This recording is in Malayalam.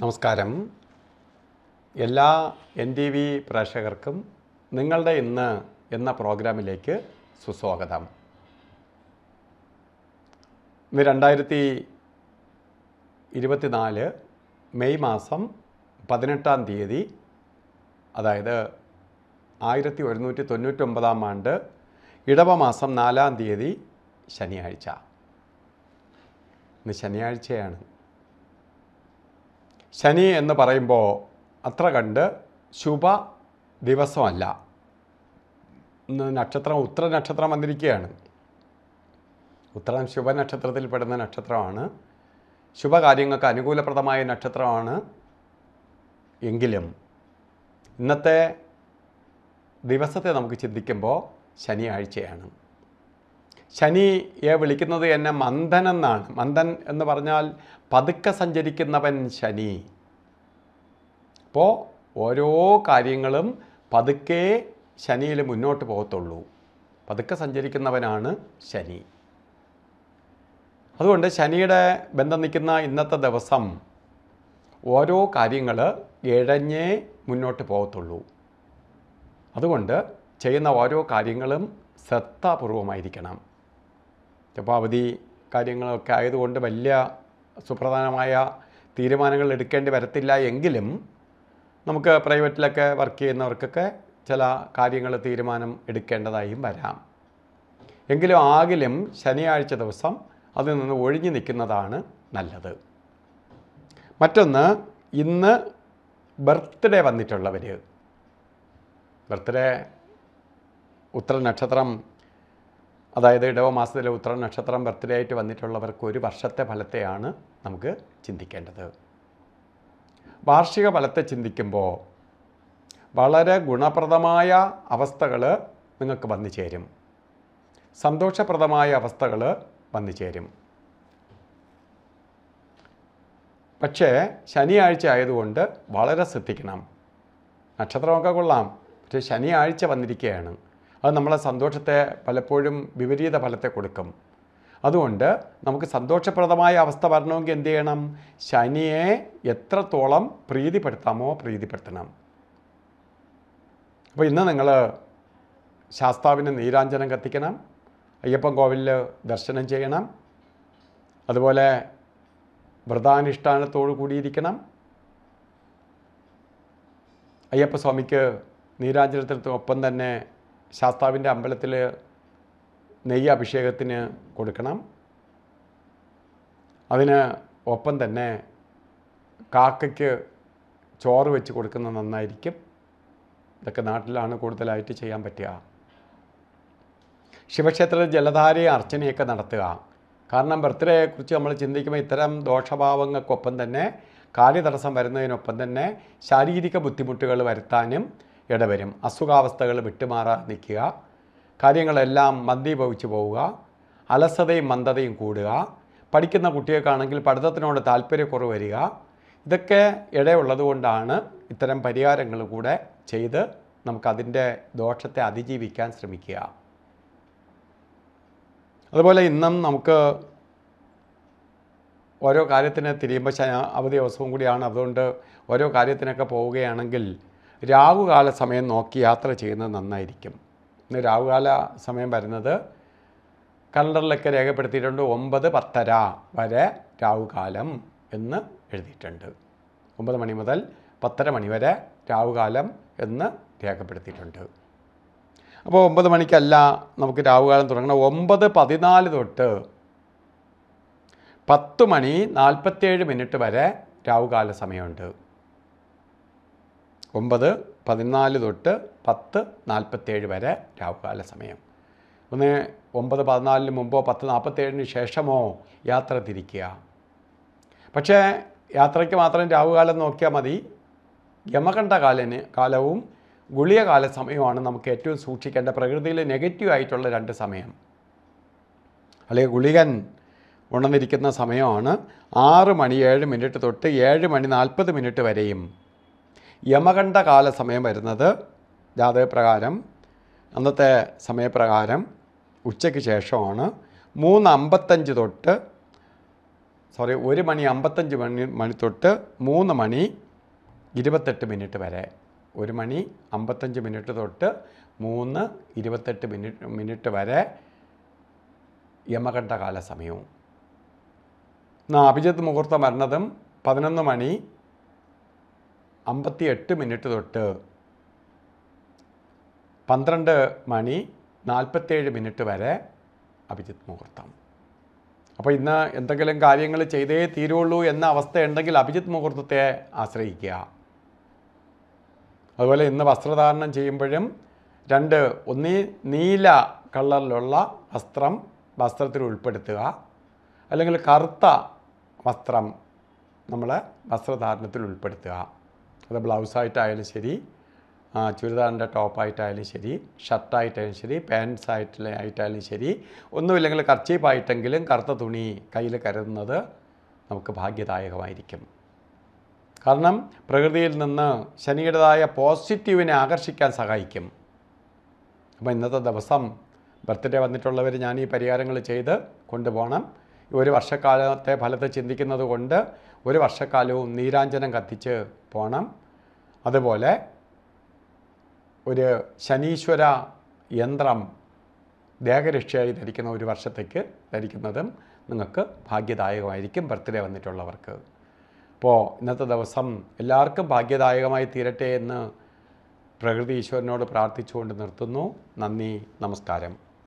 നമസ്കാരം എല്ലാ എൻ ടി വി പ്രേക്ഷകർക്കും നിങ്ങളുടെ ഇന്ന് എന്ന പ്രോഗ്രാമിലേക്ക് സുസ്വാഗതം ഇന്ന് രണ്ടായിരത്തി ഇരുപത്തിനാല് മെയ് മാസം പതിനെട്ടാം തീയതി അതായത് ആയിരത്തി ഒരുന്നൂറ്റി തൊണ്ണൂറ്റൊമ്പതാം ആണ്ട് ഇടവമാസം നാലാം തീയതി ശനിയാഴ്ച ഇന്ന് ശനിയാഴ്ചയാണ് ശനി എന്ന് പറയുമ്പോൾ അത്ര കണ്ട് ശുഭ ദിവസമല്ല നക്ഷത്രം ഉത്തര നക്ഷത്രം വന്നിരിക്കുകയാണ് ഉത്തരം ശുഭ നക്ഷത്രത്തിൽപ്പെടുന്ന നക്ഷത്രമാണ് ശുഭകാര്യങ്ങൾക്ക് അനുകൂലപ്രദമായ നക്ഷത്രമാണ് എങ്കിലും ഇന്നത്തെ ദിവസത്തെ നമുക്ക് ചിന്തിക്കുമ്പോൾ ശനിയാഴ്ചയാണ് ശനി വിളിക്കുന്നത് എന്നെ മന്ദൻ എന്നാണ് മന്ദൻ എന്ന് പറഞ്ഞാൽ പതുക്കെ സഞ്ചരിക്കുന്നവൻ ശനി അപ്പോൾ ഓരോ കാര്യങ്ങളും പതുക്കെ ശനിയിൽ മുന്നോട്ട് പോകത്തുള്ളൂ പതുക്കെ സഞ്ചരിക്കുന്നവനാണ് ശനി അതുകൊണ്ട് ശനിയുടെ ബന്ധം നിൽക്കുന്ന ഇന്നത്തെ ദിവസം ഓരോ കാര്യങ്ങൾ ഇഴഞ്ഞേ മുന്നോട്ട് പോകത്തുള്ളൂ അതുകൊണ്ട് ചെയ്യുന്ന ഓരോ കാര്യങ്ങളും ശ്രദ്ധാപൂർവമായിരിക്കണം ചിലപ്പോൾ അവധി കാര്യങ്ങളൊക്കെ ആയതുകൊണ്ട് വലിയ സുപ്രധാനമായ തീരുമാനങ്ങൾ എടുക്കേണ്ടി വരത്തില്ല എങ്കിലും നമുക്ക് പ്രൈവറ്റിലൊക്കെ വർക്ക് ചെയ്യുന്നവർക്കൊക്കെ ചില കാര്യങ്ങൾ തീരുമാനം എടുക്കേണ്ടതായും വരാം എങ്കിലും ആകിലും ശനിയാഴ്ച ദിവസം അതിൽ നിന്ന് ഒഴിഞ്ഞു നിൽക്കുന്നതാണ് നല്ലത് മറ്റൊന്ന് ഇന്ന് ബർത്ത്ഡേ വന്നിട്ടുള്ളവർ ബർത്ത്ഡേ ഉത്തര നക്ഷത്രം അതായത് ഇടവ മാസത്തിലെ ഉത്തര നക്ഷത്രം ബർത്ത്ഡേ ആയിട്ട് വന്നിട്ടുള്ളവർക്ക് ഒരു വർഷത്തെ ഫലത്തെയാണ് നമുക്ക് ചിന്തിക്കേണ്ടത് വാർഷിക ഫലത്തെ ചിന്തിക്കുമ്പോൾ വളരെ ഗുണപ്രദമായ അവസ്ഥകൾ നിങ്ങൾക്ക് വന്നു ചേരും സന്തോഷപ്രദമായ അവസ്ഥകൾ വന്നു ചേരും പക്ഷേ ശനിയാഴ്ച ആയതുകൊണ്ട് വളരെ ശ്രദ്ധിക്കണം നക്ഷത്രമൊക്കെ കൊള്ളാം പക്ഷേ ശനിയാഴ്ച വന്നിരിക്കുകയാണ് അത് നമ്മളെ സന്തോഷത്തെ പലപ്പോഴും വിപരീത ഫലത്തെ കൊടുക്കും അതുകൊണ്ട് നമുക്ക് സന്തോഷപ്രദമായ അവസ്ഥ വരണമെങ്കിൽ എന്ത് ചെയ്യണം ശനിയെ എത്രത്തോളം പ്രീതിപ്പെടുത്താമോ പ്രീതിപ്പെടുത്തണം അപ്പോൾ ഇന്ന് നിങ്ങൾ ശാസ്താവിന് നീരാഞ്ജനം കത്തിക്കണം അയ്യപ്പൻ കോവിലിൽ ദർശനം ചെയ്യണം അതുപോലെ വ്രതാനുഷ്ഠാനത്തോടു കൂടിയിരിക്കണം അയ്യപ്പസ്വാമിക്ക് നീരാഞ്ജനത്തിനൊപ്പം തന്നെ ശാസ്താവിൻ്റെ അമ്പലത്തിൽ നെയ്യ് അഭിഷേകത്തിന് കൊടുക്കണം അതിന് ഒപ്പം തന്നെ കാക്കയ്ക്ക് ചോറ് വെച്ച് കൊടുക്കുന്നത് നന്നായിരിക്കും ഇതൊക്കെ നാട്ടിലാണ് കൂടുതലായിട്ട് ചെയ്യാൻ പറ്റുക ശിവക്ഷേത്രത്തിൽ ജലധാരയെ അർച്ചനയൊക്കെ നടത്തുക കാരണം ബർത്ത്ഡേയെക്കുറിച്ച് നമ്മൾ ചിന്തിക്കുമ്പോൾ ഇത്തരം ദോഷഭാവങ്ങൾക്കൊപ്പം തന്നെ കാര്യതടസ്സം വരുന്നതിനൊപ്പം തന്നെ ശാരീരിക ബുദ്ധിമുട്ടുകൾ വരുത്താനും ഇടവരും അസുഖാവസ്ഥകൾ വിട്ടുമാറാതെ നിൽക്കുക കാര്യങ്ങളെല്ലാം മന്ദീഭവിച്ചു പോവുക അലസതയും മന്ദതയും കൂടുക പഠിക്കുന്ന കുട്ടികൾക്കാണെങ്കിൽ പഠിത്തത്തിനോട് താല്പര്യക്കുറവ് വരിക ഇതൊക്കെ ഇടയുള്ളതുകൊണ്ടാണ് ഇത്തരം പരിഹാരങ്ങൾ കൂടെ ചെയ്ത് നമുക്കതിൻ്റെ ദോഷത്തെ അതിജീവിക്കാൻ ശ്രമിക്കുക അതുപോലെ ഇന്നും നമുക്ക് ഓരോ കാര്യത്തിന് തിരിയുമ്പോൾ അവധി ദിവസവും കൂടിയാണ് അതുകൊണ്ട് ഓരോ കാര്യത്തിനൊക്കെ പോവുകയാണെങ്കിൽ രാവുകാല സമയം നോക്കി യാത്ര ചെയ്യുന്നത് നന്നായിരിക്കും ഇന്ന് രാവുകാല സമയം വരുന്നത് കലണ്ടറിലൊക്കെ രേഖപ്പെടുത്തിയിട്ടുണ്ട് ഒമ്പത് പത്തര വരെ രാവുകാലം എന്ന് എഴുതിയിട്ടുണ്ട് ഒമ്പത് മണി മുതൽ പത്തര മണി വരെ രാവുകാലം എന്ന് രേഖപ്പെടുത്തിയിട്ടുണ്ട് അപ്പോൾ ഒമ്പത് മണിക്കല്ല നമുക്ക് രാവുകാലം തുടങ്ങണം ഒമ്പത് പതിനാല് തൊട്ട് പത്ത് മണി നാൽപ്പത്തേഴ് മിനിറ്റ് വരെ രാവുകാല സമയമുണ്ട് ഒമ്പത് പതിനാല് തൊട്ട് പത്ത് നാൽപ്പത്തേഴ് വരെ രാഹുകാല സമയം ഒന്ന് ഒമ്പത് പതിനാലിന് മുമ്പോ പത്ത് നാൽപ്പത്തേഴിന് ശേഷമോ യാത്ര തിരിക്കുക പക്ഷേ യാത്രയ്ക്ക് മാത്രം രാഹുകാലം നോക്കിയാൽ മതി യമകണ്ഠ കാലന് കാലവും ഗുളിയകാല സമയമാണ് നമുക്ക് ഏറ്റവും സൂക്ഷിക്കേണ്ട പ്രകൃതിയിൽ നെഗറ്റീവായിട്ടുള്ള രണ്ട് സമയം അല്ലെങ്കിൽ ഗുളികൻ ഉണർന്നിരിക്കുന്ന സമയമാണ് ആറ് മണി ഏഴ് മിനിറ്റ് തൊട്ട് ഏഴ് മണി നാൽപ്പത് മിനിറ്റ് വരെയും യമകണ്ഠ കാല സമയം വരുന്നത് ജാതകപ്രകാരം അന്നത്തെ സമയപ്രകാരം ഉച്ചയ്ക്ക് ശേഷമാണ് മൂന്ന് അമ്പത്തഞ്ച് തൊട്ട് സോറി ഒരു മണി അമ്പത്തഞ്ച് മണി മണി തൊട്ട് മൂന്ന് മണി ഇരുപത്തെട്ട് മിനിറ്റ് വരെ ഒരു മണി അമ്പത്തഞ്ച് മിനിറ്റ് തൊട്ട് മൂന്ന് ഇരുപത്തെട്ട് മിനിറ്റ് മിനിറ്റ് വരെ യമകണ്ഠകാല സമയവും എന്നാൽ അഭിജിത്ത് മുഹൂർത്തം വരുന്നതും പതിനൊന്ന് മണി അമ്പത്തിയെട്ട് മിനിറ്റ് തൊട്ട് പന്ത്രണ്ട് മണി നാൽപ്പത്തേഴ് മിനിറ്റ് വരെ അഭിജിത്ത് മുഹൂർത്തം അപ്പോൾ ഇന്ന് എന്തെങ്കിലും കാര്യങ്ങൾ ചെയ്തേ തീരുള്ളൂ എന്ന അവസ്ഥയുണ്ടെങ്കിൽ അഭിജിത്ത് മുഹൂർത്തത്തെ ആശ്രയിക്കുക അതുപോലെ ഇന്ന് വസ്ത്രധാരണം ചെയ്യുമ്പോഴും രണ്ട് ഒന്നീ നീല കളറിലുള്ള വസ്ത്രം വസ്ത്രത്തിൽ ഉൾപ്പെടുത്തുക അല്ലെങ്കിൽ കറുത്ത വസ്ത്രം നമ്മൾ വസ്ത്രധാരണത്തിൽ ഉൾപ്പെടുത്തുക അത് ബ്ലൗസായിട്ടായാലും ശരി ചുരിദാറിൻ്റെ ടോപ്പായിട്ടായാലും ശരി ഷർട്ടായിട്ടായാലും ശരി പാൻസ് ആയിട്ട് ആയിട്ടായാലും ശരി ഒന്നുമില്ലെങ്കിൽ കർച്ചീപ്പായിട്ടെങ്കിലും കറുത്ത തുണി കയ്യിൽ കരുതുന്നത് നമുക്ക് ഭാഗ്യദായകമായിരിക്കും കാരണം പ്രകൃതിയിൽ നിന്ന് ശനിയുടേതായ പോസിറ്റീവിനെ ആകർഷിക്കാൻ സഹായിക്കും അപ്പോൾ ഇന്നത്തെ ദിവസം ബർത്ത്ഡേ വന്നിട്ടുള്ളവർ ഞാൻ ഈ പരിഹാരങ്ങൾ ചെയ്ത് കൊണ്ടുപോകണം ഒരു വർഷക്കാലത്തെ ഫലത്തെ ചിന്തിക്കുന്നത് കൊണ്ട് ഒരു വർഷക്കാലവും നീരാഞ്ജനം കത്തിച്ച് പോകണം അതുപോലെ ഒരു ശനീശ്വര യന്ത്രം ദേഹരക്ഷയായി ധരിക്കുന്ന ഒരു വർഷത്തേക്ക് ധരിക്കുന്നതും നിങ്ങൾക്ക് ഭാഗ്യദായകമായിരിക്കും ബർത്ത്ഡേ വന്നിട്ടുള്ളവർക്ക് അപ്പോൾ ഇന്നത്തെ ദിവസം എല്ലാവർക്കും ഭാഗ്യദായകമായി തീരട്ടെ എന്ന് പ്രകൃതി ഈശ്വരനോട് പ്രാർത്ഥിച്ചുകൊണ്ട് നിർത്തുന്നു നന്ദി നമസ്കാരം